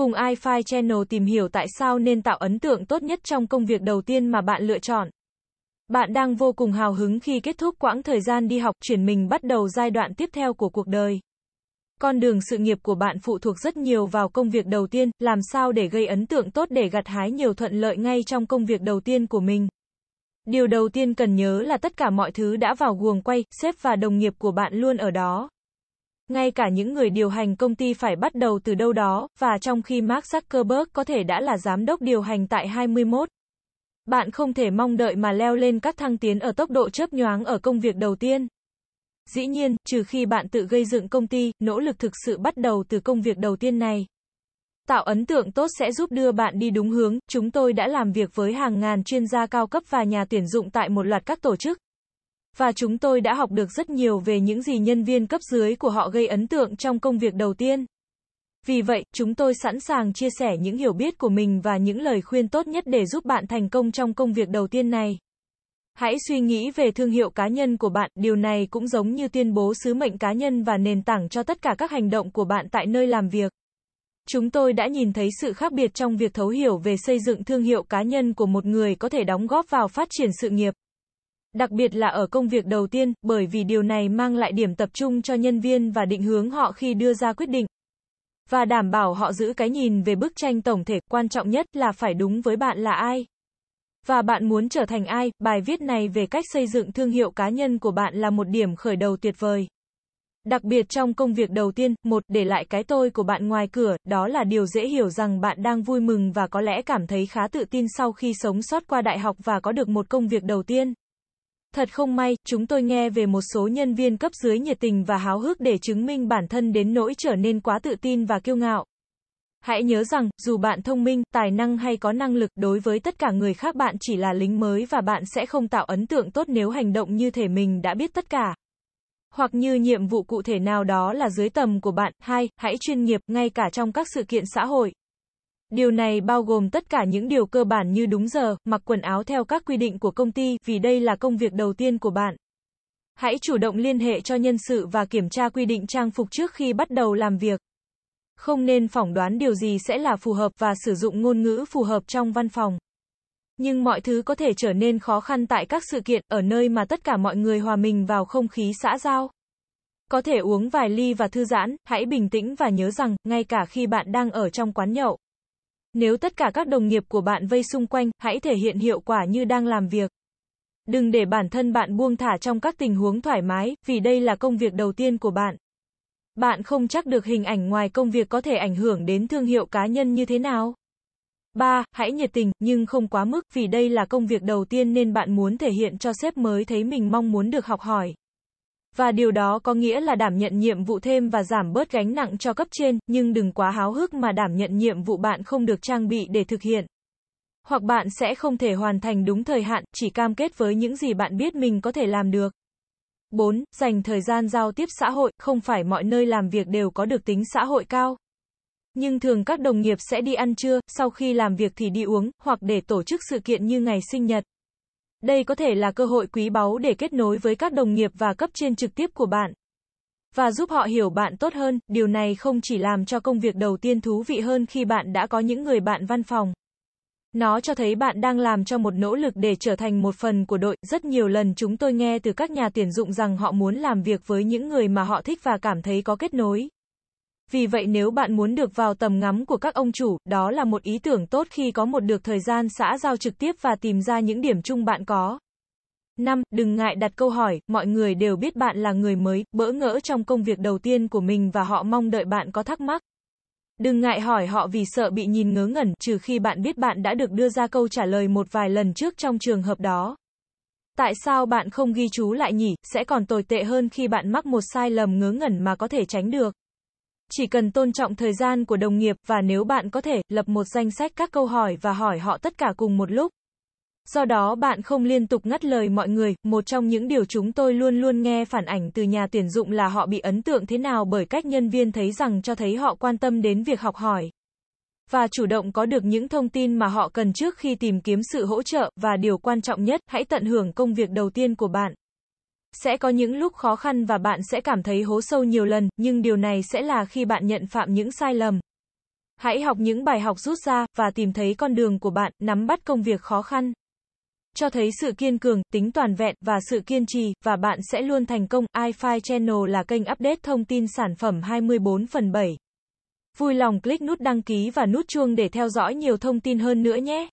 Cùng iFi Channel tìm hiểu tại sao nên tạo ấn tượng tốt nhất trong công việc đầu tiên mà bạn lựa chọn. Bạn đang vô cùng hào hứng khi kết thúc quãng thời gian đi học, chuyển mình bắt đầu giai đoạn tiếp theo của cuộc đời. Con đường sự nghiệp của bạn phụ thuộc rất nhiều vào công việc đầu tiên, làm sao để gây ấn tượng tốt để gặt hái nhiều thuận lợi ngay trong công việc đầu tiên của mình. Điều đầu tiên cần nhớ là tất cả mọi thứ đã vào guồng quay, sếp và đồng nghiệp của bạn luôn ở đó ngay cả những người điều hành công ty phải bắt đầu từ đâu đó, và trong khi Mark Zuckerberg có thể đã là giám đốc điều hành tại 21, bạn không thể mong đợi mà leo lên các thăng tiến ở tốc độ chớp nhoáng ở công việc đầu tiên. Dĩ nhiên, trừ khi bạn tự gây dựng công ty, nỗ lực thực sự bắt đầu từ công việc đầu tiên này. Tạo ấn tượng tốt sẽ giúp đưa bạn đi đúng hướng, chúng tôi đã làm việc với hàng ngàn chuyên gia cao cấp và nhà tuyển dụng tại một loạt các tổ chức, và chúng tôi đã học được rất nhiều về những gì nhân viên cấp dưới của họ gây ấn tượng trong công việc đầu tiên. Vì vậy, chúng tôi sẵn sàng chia sẻ những hiểu biết của mình và những lời khuyên tốt nhất để giúp bạn thành công trong công việc đầu tiên này. Hãy suy nghĩ về thương hiệu cá nhân của bạn, điều này cũng giống như tuyên bố sứ mệnh cá nhân và nền tảng cho tất cả các hành động của bạn tại nơi làm việc. Chúng tôi đã nhìn thấy sự khác biệt trong việc thấu hiểu về xây dựng thương hiệu cá nhân của một người có thể đóng góp vào phát triển sự nghiệp đặc biệt là ở công việc đầu tiên, bởi vì điều này mang lại điểm tập trung cho nhân viên và định hướng họ khi đưa ra quyết định. Và đảm bảo họ giữ cái nhìn về bức tranh tổng thể, quan trọng nhất là phải đúng với bạn là ai. Và bạn muốn trở thành ai, bài viết này về cách xây dựng thương hiệu cá nhân của bạn là một điểm khởi đầu tuyệt vời. Đặc biệt trong công việc đầu tiên, một, để lại cái tôi của bạn ngoài cửa, đó là điều dễ hiểu rằng bạn đang vui mừng và có lẽ cảm thấy khá tự tin sau khi sống sót qua đại học và có được một công việc đầu tiên. Thật không may, chúng tôi nghe về một số nhân viên cấp dưới nhiệt tình và háo hức để chứng minh bản thân đến nỗi trở nên quá tự tin và kiêu ngạo. Hãy nhớ rằng, dù bạn thông minh, tài năng hay có năng lực, đối với tất cả người khác bạn chỉ là lính mới và bạn sẽ không tạo ấn tượng tốt nếu hành động như thể mình đã biết tất cả. Hoặc như nhiệm vụ cụ thể nào đó là dưới tầm của bạn. Hai, Hãy chuyên nghiệp, ngay cả trong các sự kiện xã hội. Điều này bao gồm tất cả những điều cơ bản như đúng giờ, mặc quần áo theo các quy định của công ty, vì đây là công việc đầu tiên của bạn. Hãy chủ động liên hệ cho nhân sự và kiểm tra quy định trang phục trước khi bắt đầu làm việc. Không nên phỏng đoán điều gì sẽ là phù hợp và sử dụng ngôn ngữ phù hợp trong văn phòng. Nhưng mọi thứ có thể trở nên khó khăn tại các sự kiện ở nơi mà tất cả mọi người hòa mình vào không khí xã giao. Có thể uống vài ly và thư giãn, hãy bình tĩnh và nhớ rằng, ngay cả khi bạn đang ở trong quán nhậu, nếu tất cả các đồng nghiệp của bạn vây xung quanh, hãy thể hiện hiệu quả như đang làm việc. Đừng để bản thân bạn buông thả trong các tình huống thoải mái, vì đây là công việc đầu tiên của bạn. Bạn không chắc được hình ảnh ngoài công việc có thể ảnh hưởng đến thương hiệu cá nhân như thế nào. 3. Hãy nhiệt tình, nhưng không quá mức, vì đây là công việc đầu tiên nên bạn muốn thể hiện cho sếp mới thấy mình mong muốn được học hỏi. Và điều đó có nghĩa là đảm nhận nhiệm vụ thêm và giảm bớt gánh nặng cho cấp trên, nhưng đừng quá háo hức mà đảm nhận nhiệm vụ bạn không được trang bị để thực hiện. Hoặc bạn sẽ không thể hoàn thành đúng thời hạn, chỉ cam kết với những gì bạn biết mình có thể làm được. 4. Dành thời gian giao tiếp xã hội, không phải mọi nơi làm việc đều có được tính xã hội cao. Nhưng thường các đồng nghiệp sẽ đi ăn trưa, sau khi làm việc thì đi uống, hoặc để tổ chức sự kiện như ngày sinh nhật. Đây có thể là cơ hội quý báu để kết nối với các đồng nghiệp và cấp trên trực tiếp của bạn. Và giúp họ hiểu bạn tốt hơn, điều này không chỉ làm cho công việc đầu tiên thú vị hơn khi bạn đã có những người bạn văn phòng. Nó cho thấy bạn đang làm cho một nỗ lực để trở thành một phần của đội. Rất nhiều lần chúng tôi nghe từ các nhà tuyển dụng rằng họ muốn làm việc với những người mà họ thích và cảm thấy có kết nối. Vì vậy nếu bạn muốn được vào tầm ngắm của các ông chủ, đó là một ý tưởng tốt khi có một được thời gian xã giao trực tiếp và tìm ra những điểm chung bạn có. 5. Đừng ngại đặt câu hỏi, mọi người đều biết bạn là người mới, bỡ ngỡ trong công việc đầu tiên của mình và họ mong đợi bạn có thắc mắc. Đừng ngại hỏi họ vì sợ bị nhìn ngớ ngẩn, trừ khi bạn biết bạn đã được đưa ra câu trả lời một vài lần trước trong trường hợp đó. Tại sao bạn không ghi chú lại nhỉ, sẽ còn tồi tệ hơn khi bạn mắc một sai lầm ngớ ngẩn mà có thể tránh được. Chỉ cần tôn trọng thời gian của đồng nghiệp và nếu bạn có thể, lập một danh sách các câu hỏi và hỏi họ tất cả cùng một lúc. Do đó bạn không liên tục ngắt lời mọi người, một trong những điều chúng tôi luôn luôn nghe phản ảnh từ nhà tuyển dụng là họ bị ấn tượng thế nào bởi cách nhân viên thấy rằng cho thấy họ quan tâm đến việc học hỏi và chủ động có được những thông tin mà họ cần trước khi tìm kiếm sự hỗ trợ và điều quan trọng nhất, hãy tận hưởng công việc đầu tiên của bạn. Sẽ có những lúc khó khăn và bạn sẽ cảm thấy hố sâu nhiều lần, nhưng điều này sẽ là khi bạn nhận phạm những sai lầm. Hãy học những bài học rút ra, và tìm thấy con đường của bạn, nắm bắt công việc khó khăn. Cho thấy sự kiên cường, tính toàn vẹn, và sự kiên trì, và bạn sẽ luôn thành công. iFi Channel là kênh update thông tin sản phẩm 24 phần 7. Vui lòng click nút đăng ký và nút chuông để theo dõi nhiều thông tin hơn nữa nhé.